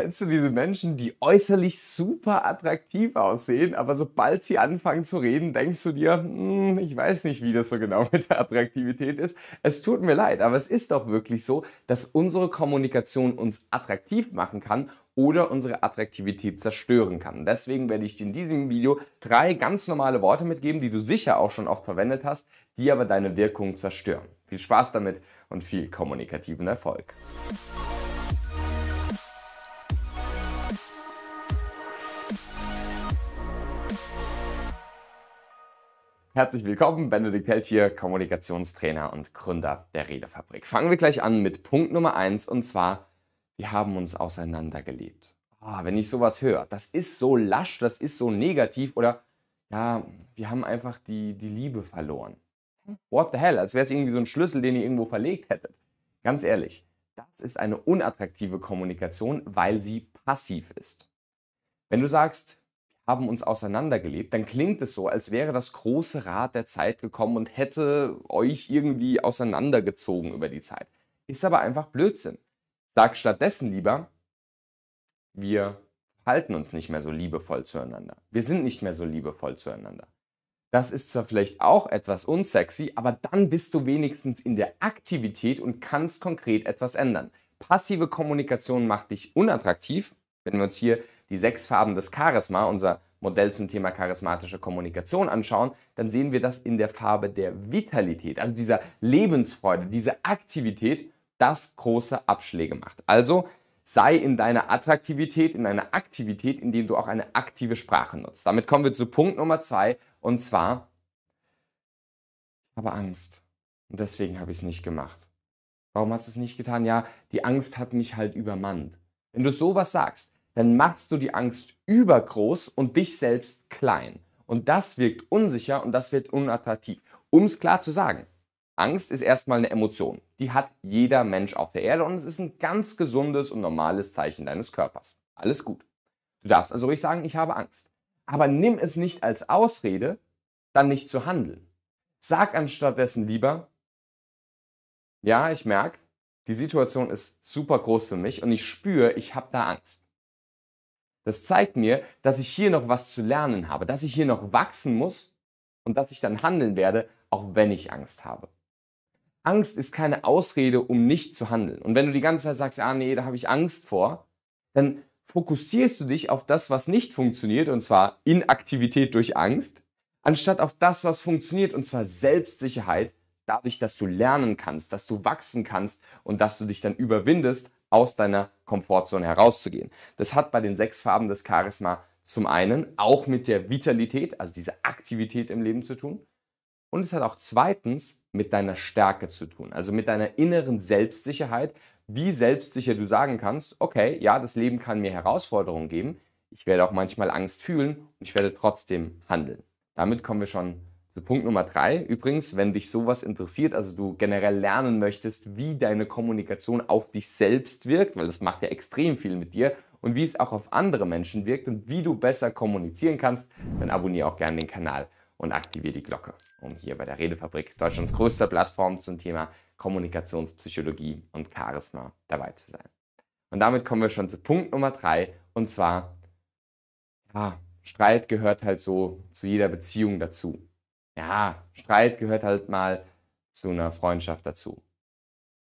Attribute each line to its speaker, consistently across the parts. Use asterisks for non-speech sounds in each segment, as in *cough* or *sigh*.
Speaker 1: Kennst du diese Menschen, die äußerlich super attraktiv aussehen, aber sobald sie anfangen zu reden, denkst du dir, hm, ich weiß nicht, wie das so genau *laughs* mit der Attraktivität ist. Es tut mir leid, aber es ist doch wirklich so, dass unsere Kommunikation uns attraktiv machen kann oder unsere Attraktivität zerstören kann. Deswegen werde ich dir in diesem Video drei ganz normale Worte mitgeben, die du sicher auch schon oft verwendet hast, die aber deine Wirkung zerstören. Viel Spaß damit und viel kommunikativen Erfolg. Herzlich willkommen, Benedikt Pelt hier, Kommunikationstrainer und Gründer der Redefabrik. Fangen wir gleich an mit Punkt Nummer 1 und zwar, wir haben uns auseinandergelebt. Oh, wenn ich sowas höre, das ist so lasch, das ist so negativ oder ja, wir haben einfach die, die Liebe verloren. What the hell, als wäre es irgendwie so ein Schlüssel, den ihr irgendwo verlegt hättet. Ganz ehrlich, das ist eine unattraktive Kommunikation, weil sie passiv ist. Wenn du sagst, haben uns auseinandergelebt, dann klingt es so, als wäre das große Rad der Zeit gekommen und hätte euch irgendwie auseinandergezogen über die Zeit. Ist aber einfach Blödsinn. Sag stattdessen lieber, wir halten uns nicht mehr so liebevoll zueinander. Wir sind nicht mehr so liebevoll zueinander. Das ist zwar vielleicht auch etwas unsexy, aber dann bist du wenigstens in der Aktivität und kannst konkret etwas ändern. Passive Kommunikation macht dich unattraktiv, wenn wir uns hier die sechs Farben des Charisma, unser Modell zum Thema charismatische Kommunikation anschauen, dann sehen wir das in der Farbe der Vitalität, also dieser Lebensfreude, diese Aktivität, das große Abschläge macht. Also sei in deiner Attraktivität, in deiner Aktivität, indem du auch eine aktive Sprache nutzt. Damit kommen wir zu Punkt Nummer zwei und zwar, ich habe Angst und deswegen habe ich es nicht gemacht. Warum hast du es nicht getan? Ja, die Angst hat mich halt übermannt. Wenn du sowas sagst, dann machst du die Angst übergroß und dich selbst klein. Und das wirkt unsicher und das wird unattraktiv. Um es klar zu sagen, Angst ist erstmal eine Emotion. Die hat jeder Mensch auf der Erde und es ist ein ganz gesundes und normales Zeichen deines Körpers. Alles gut. Du darfst also ruhig sagen, ich habe Angst. Aber nimm es nicht als Ausrede, dann nicht zu handeln. Sag anstattdessen lieber, ja, ich merke, die Situation ist super groß für mich und ich spüre, ich habe da Angst. Das zeigt mir, dass ich hier noch was zu lernen habe, dass ich hier noch wachsen muss und dass ich dann handeln werde, auch wenn ich Angst habe. Angst ist keine Ausrede, um nicht zu handeln. Und wenn du die ganze Zeit sagst, ah nee, da habe ich Angst vor, dann fokussierst du dich auf das, was nicht funktioniert, und zwar Inaktivität durch Angst, anstatt auf das, was funktioniert, und zwar Selbstsicherheit, dadurch, dass du lernen kannst, dass du wachsen kannst und dass du dich dann überwindest, aus deiner Komfortzone herauszugehen. Das hat bei den sechs Farben des Charisma zum einen auch mit der Vitalität, also dieser Aktivität im Leben zu tun. Und es hat auch zweitens mit deiner Stärke zu tun, also mit deiner inneren Selbstsicherheit, wie selbstsicher du sagen kannst, okay, ja, das Leben kann mir Herausforderungen geben, ich werde auch manchmal Angst fühlen und ich werde trotzdem handeln. Damit kommen wir schon zu Punkt Nummer drei übrigens, wenn dich sowas interessiert, also du generell lernen möchtest, wie deine Kommunikation auf dich selbst wirkt, weil das macht ja extrem viel mit dir und wie es auch auf andere Menschen wirkt und wie du besser kommunizieren kannst, dann abonniere auch gerne den Kanal und aktiviere die Glocke, um hier bei der Redefabrik, Deutschlands größter Plattform zum Thema Kommunikationspsychologie und Charisma dabei zu sein. Und damit kommen wir schon zu Punkt Nummer drei und zwar, ja, Streit gehört halt so zu jeder Beziehung dazu ja, Streit gehört halt mal zu einer Freundschaft dazu.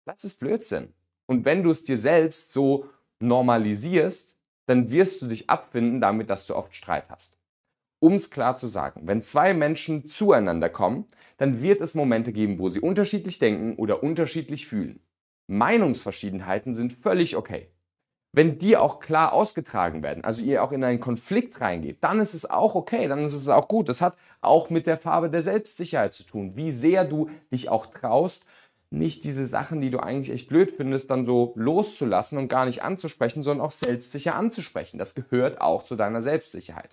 Speaker 1: Das ist Blödsinn. Und wenn du es dir selbst so normalisierst, dann wirst du dich abfinden damit, dass du oft Streit hast. Um es klar zu sagen, wenn zwei Menschen zueinander kommen, dann wird es Momente geben, wo sie unterschiedlich denken oder unterschiedlich fühlen. Meinungsverschiedenheiten sind völlig okay wenn die auch klar ausgetragen werden, also ihr auch in einen Konflikt reingeht, dann ist es auch okay, dann ist es auch gut. Das hat auch mit der Farbe der Selbstsicherheit zu tun, wie sehr du dich auch traust, nicht diese Sachen, die du eigentlich echt blöd findest, dann so loszulassen und gar nicht anzusprechen, sondern auch selbstsicher anzusprechen. Das gehört auch zu deiner Selbstsicherheit.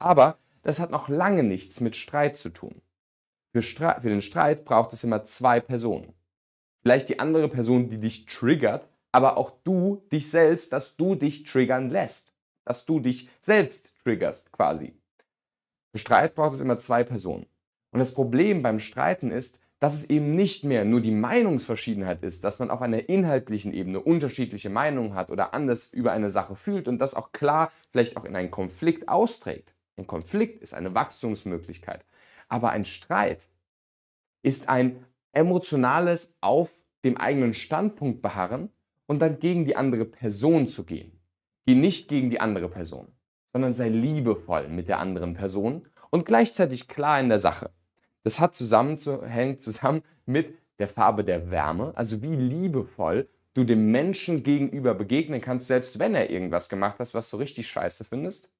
Speaker 1: Aber das hat noch lange nichts mit Streit zu tun. Für, Streit, für den Streit braucht es immer zwei Personen. Vielleicht die andere Person, die dich triggert, aber auch du dich selbst, dass du dich triggern lässt, dass du dich selbst triggerst quasi. Für Streit braucht es immer zwei Personen. Und das Problem beim Streiten ist, dass es eben nicht mehr nur die Meinungsverschiedenheit ist, dass man auf einer inhaltlichen Ebene unterschiedliche Meinungen hat oder anders über eine Sache fühlt und das auch klar vielleicht auch in einen Konflikt austrägt. Ein Konflikt ist eine Wachstumsmöglichkeit. Aber ein Streit ist ein emotionales Auf dem eigenen Standpunkt beharren und dann gegen die andere Person zu gehen. Geh nicht gegen die andere Person, sondern sei liebevoll mit der anderen Person und gleichzeitig klar in der Sache. Das hat zusammen zu, hängt zusammen mit der Farbe der Wärme, also wie liebevoll du dem Menschen gegenüber begegnen kannst, selbst wenn er irgendwas gemacht hat, was du richtig scheiße findest.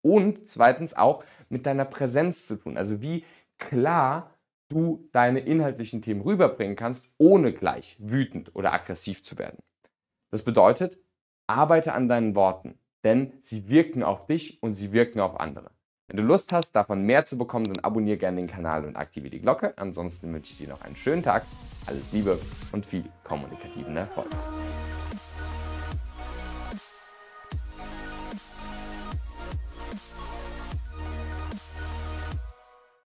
Speaker 1: Und zweitens auch mit deiner Präsenz zu tun, also wie klar du deine inhaltlichen Themen rüberbringen kannst, ohne gleich wütend oder aggressiv zu werden. Das bedeutet, arbeite an deinen Worten, denn sie wirken auf dich und sie wirken auf andere. Wenn du Lust hast, davon mehr zu bekommen, dann abonniere gerne den Kanal und aktiviere die Glocke. Ansonsten wünsche ich dir noch einen schönen Tag, alles Liebe und viel kommunikativen Erfolg.